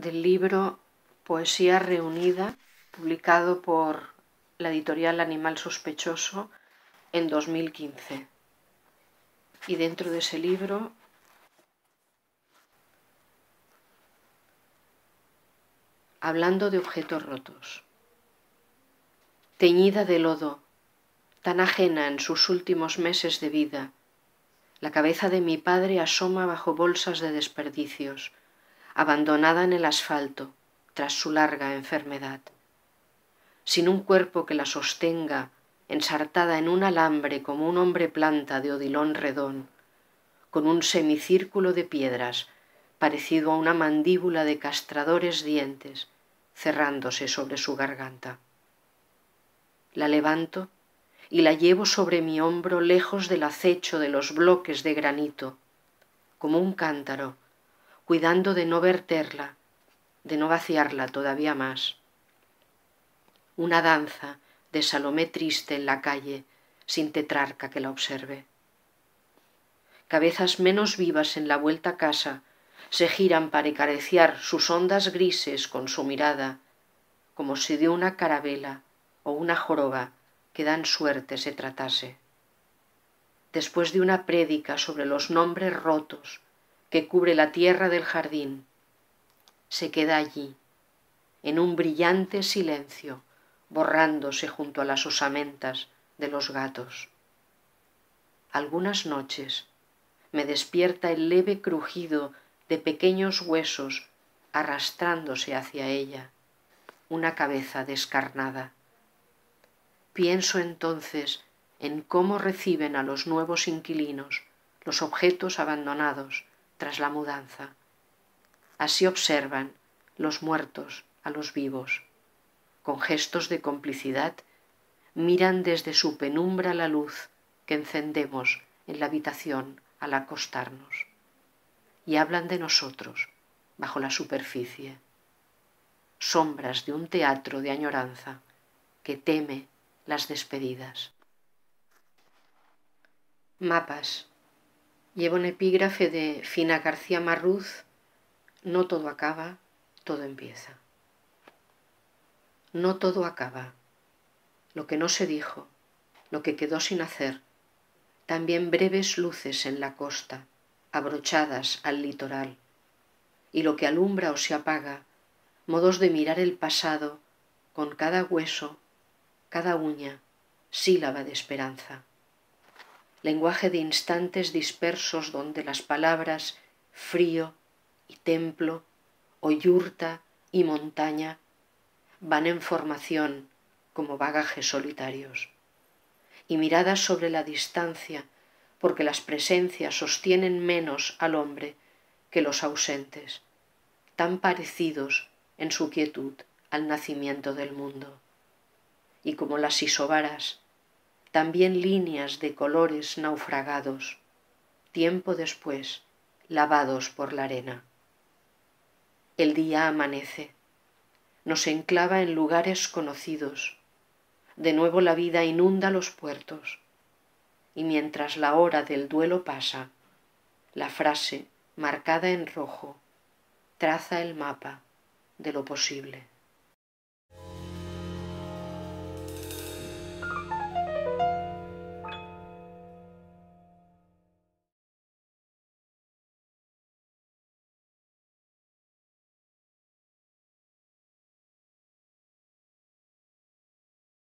del libro Poesía Reunida, publicado por la editorial Animal Sospechoso en 2015. Y dentro de ese libro hablando de objetos rotos. Teñida de lodo, tan ajena en sus últimos meses de vida, la cabeza de mi padre asoma bajo bolsas de desperdicios, abandonada en el asfalto tras su larga enfermedad. Sin un cuerpo que la sostenga, ensartada en un alambre como un hombre planta de odilón redón, con un semicírculo de piedras, parecido a una mandíbula de castradores dientes, cerrándose sobre su garganta. La levanto y la llevo sobre mi hombro lejos del acecho de los bloques de granito, como un cántaro cuidando de no verterla, de no vaciarla todavía más. Una danza de Salomé triste en la calle, sin tetrarca que la observe. Cabezas menos vivas en la vuelta a casa se giran para encarecer sus ondas grises con su mirada, como si de una carabela o una joroba que dan suerte se tratase. Después de una prédica sobre los nombres rotos, que cubre la tierra del jardín. Se queda allí, en un brillante silencio, borrándose junto a las osamentas de los gatos. Algunas noches me despierta el leve crujido de pequeños huesos arrastrándose hacia ella, una cabeza descarnada. Pienso entonces en cómo reciben a los nuevos inquilinos los objetos abandonados tras la mudanza. Así observan los muertos a los vivos. Con gestos de complicidad, miran desde su penumbra la luz que encendemos en la habitación al acostarnos. Y hablan de nosotros bajo la superficie. Sombras de un teatro de añoranza que teme las despedidas. Mapas lleva un epígrafe de Fina García Marruz, no todo acaba, todo empieza. No todo acaba. Lo que no se dijo, lo que quedó sin hacer, también breves luces en la costa, abrochadas al litoral, y lo que alumbra o se apaga, modos de mirar el pasado con cada hueso, cada uña, sílaba de esperanza lenguaje de instantes dispersos donde las palabras frío y templo o yurta y montaña van en formación como bagajes solitarios y miradas sobre la distancia porque las presencias sostienen menos al hombre que los ausentes, tan parecidos en su quietud al nacimiento del mundo. Y como las isobaras, también líneas de colores naufragados, tiempo después lavados por la arena. El día amanece, nos enclava en lugares conocidos, de nuevo la vida inunda los puertos, y mientras la hora del duelo pasa, la frase, marcada en rojo, traza el mapa de lo posible.